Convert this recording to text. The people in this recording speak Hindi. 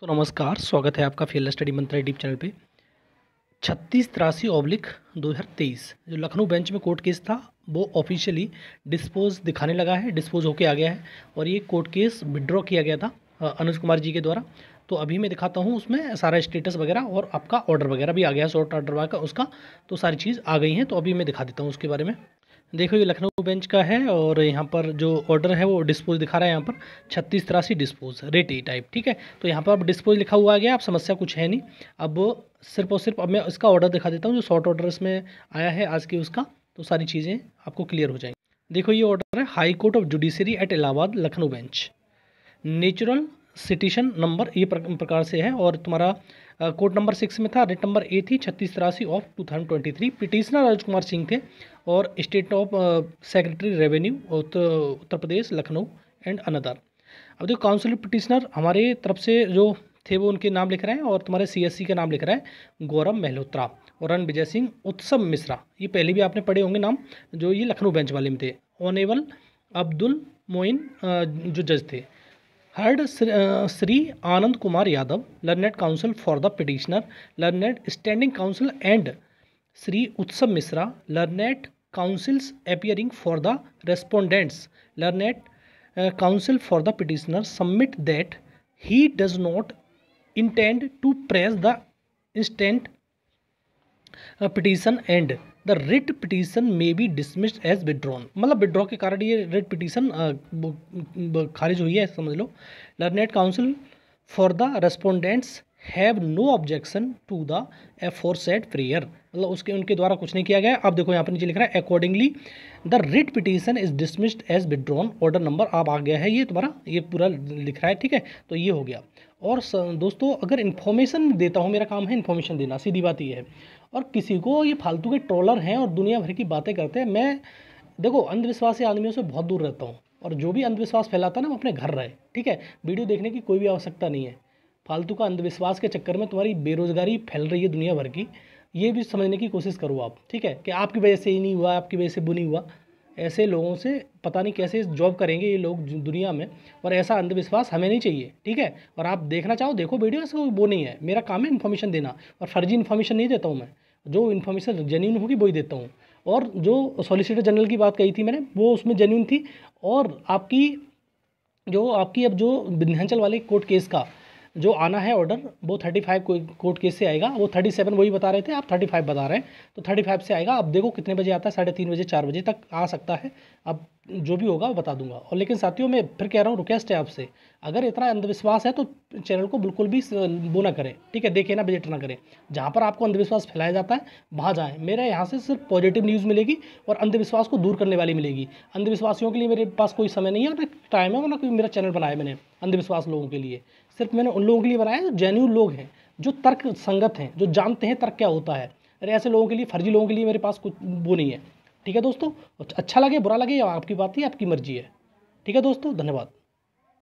तो नमस्कार स्वागत है आपका फील्ड स्टडी मंत्रालय डीप चैनल पे छत्तीस तिरासी ओब्लिक तेईस जो लखनऊ बेंच में कोर्ट केस था वो ऑफिशियली डिस्पोज दिखाने लगा है डिस्पोज होके आ गया है और ये कोर्ट केस विड्रॉ किया गया था अनुज कुमार जी के द्वारा तो अभी मैं दिखाता हूँ उसमें सारा स्टेटस वगैरह और आपका ऑर्डर वगैरह भी आ गया है शॉर्ट ऑर्डर का उसका तो सारी चीज़ आ गई हैं तो अभी मैं दिखा देता हूँ उसके बारे में देखो ये लखनऊ बेंच का है और यहाँ पर जो ऑर्डर है वो डिस्पोज दिखा रहा है यहाँ पर छत्तीस तिरासी डिस्पोज रेट ए टाइप ठीक है तो यहाँ पर अब डिस्पोज लिखा हुआ आ गया अब समस्या कुछ है नहीं अब सिर्फ और सिर्फ अब मैं इसका ऑर्डर दिखा देता हूँ जो शॉर्ट ऑर्डर इसमें आया है आज के उसका तो सारी चीज़ें आपको क्लियर हो जाएंगी देखो ये ऑर्डर है high court of judiciary at Allahabad Lucknow bench natural citation number ये प्रकार से है और तुम्हारा कोर्ट नंबर सिक्स में था रेट नंबर ए थी छत्तीस तिरासी of two thousand twenty three petitioner Rajkumar Singh थे और state of secretary revenue Uttar Pradesh Lucknow and another अब देखो काउंसिल पिटिशनर हमारे तरफ से जो थे वो उनके नाम लिख रहे हैं और तुम्हारे सी का नाम लिख रहा है गौरव मेहलोत्रा और रन विजय सिंह उत्सव मिश्रा ये पहले भी आपने पढ़े होंगे नाम जो ये लखनऊ बेंच वाले में थे ऑनेबल अब्दुल मोइन जो जज थे heard Shri Anand Kumar Yadav learned counsel for the petitioner learned standing counsel and Shri Utsav Mishra learned counsels appearing for the respondents learned uh, counsel for the petitioner submit that he does not intend to press the instant uh, petition and the writ petition may be dismissed as withdrawn मतलब विड्रॉ के कारण ये रिट पिटीशन खारिज हुई है समझ लो learned counsel for the respondents have no objection to the aforesaid prayer मतलब उसके उनके द्वारा कुछ नहीं किया गया अब देखो यहाँ पर नीचे लिख रहा है accordingly the writ petition is dismissed as withdrawn order number आप आ गया है ये तुम्हारा ये पूरा लिख रहा है ठीक है तो ये हो गया और दोस्तों अगर इन्फॉर्मेशन देता हूँ मेरा काम है इन्फॉर्मेशन देना सीधी बात ये है और किसी को ये फालतू के ट्रॉलर हैं और दुनिया भर की बातें करते हैं मैं देखो अंधविश्वासी आदमियों से बहुत दूर रहता हूँ और जो भी अंधविश्वास फैलाता है ना वो अपने घर रहे ठीक है वीडियो देखने की कोई भी आवश्यकता नहीं है फालतू का अंधविश्वास के चक्कर में तुम्हारी बेरोजगारी फैल रही है दुनिया भर की ये भी समझने की कोशिश करो आप ठीक है कि आपकी वजह से ही नहीं हुआ आपकी वजह से वो नहीं हुआ ऐसे लोगों से पता नहीं कैसे जॉब करेंगे ये लोग दुनिया में और ऐसा अंधविश्वास हमें नहीं चाहिए ठीक है और आप देखना चाहो देखो वीडियो इसको वो नहीं है मेरा काम है इन्फॉर्मेशन देना और फर्जी इन्फॉर्मेशन नहीं देता हूँ मैं जो इन्फॉर्मेशन जेन्यून होगी वही देता हूँ और जो सॉलिसिटर जनरल की बात कही थी मैंने वो उसमें जेन्यून थी और आपकी जो आपकी अब जो विध्यांचल वाले कोर्ट केस का जो आना है ऑर्डर वो थर्टी फाइव कोर्ट केस से आएगा वो थर्टी सेवन वही बता रहे थे आप थर्टी फाइव बता रहे हैं तो थर्टी फाइव से आएगा अब देखो कितने बजे आता है साढ़े तीन बजे चार बजे तक आ सकता है अब जो भी होगा वो बता दूंगा और लेकिन साथियों मैं फिर कह रहा हूँ रिक्वेस्ट है आपसे अगर इतना अंधविश्वास है तो चैनल को बिल्कुल भी वो ना करें ठीक है देखें ना विजिट ना करें जहाँ पर आपको अंधविश्वास फैलाया जाता है वहाँ जाएँ मेरे यहाँ से सिर्फ पॉजिटिव न्यूज़ मिलेगी और अंधविश्वास को दूर करने वाली मिलेगी अंधविश्वासियों के लिए मेरे पास कोई समय नहीं है ना टाइम है ना कोई मेरा चैनल बनाया मैंने अंधविश्वास लोगों के लिए सिर्फ मैंने उन लोगों के लिए बनाया जो जेन्यून लोग हैं जो तर्क संगत हैं जो जानते हैं तर्क क्या होता है अरे ऐसे लोगों के लिए फर्जी लोगों के लिए मेरे पास कुछ वो नहीं है ठीक है दोस्तों अच्छा लगे बुरा लगे या आपकी बात ही आपकी मर्जी है ठीक है दोस्तों धन्यवाद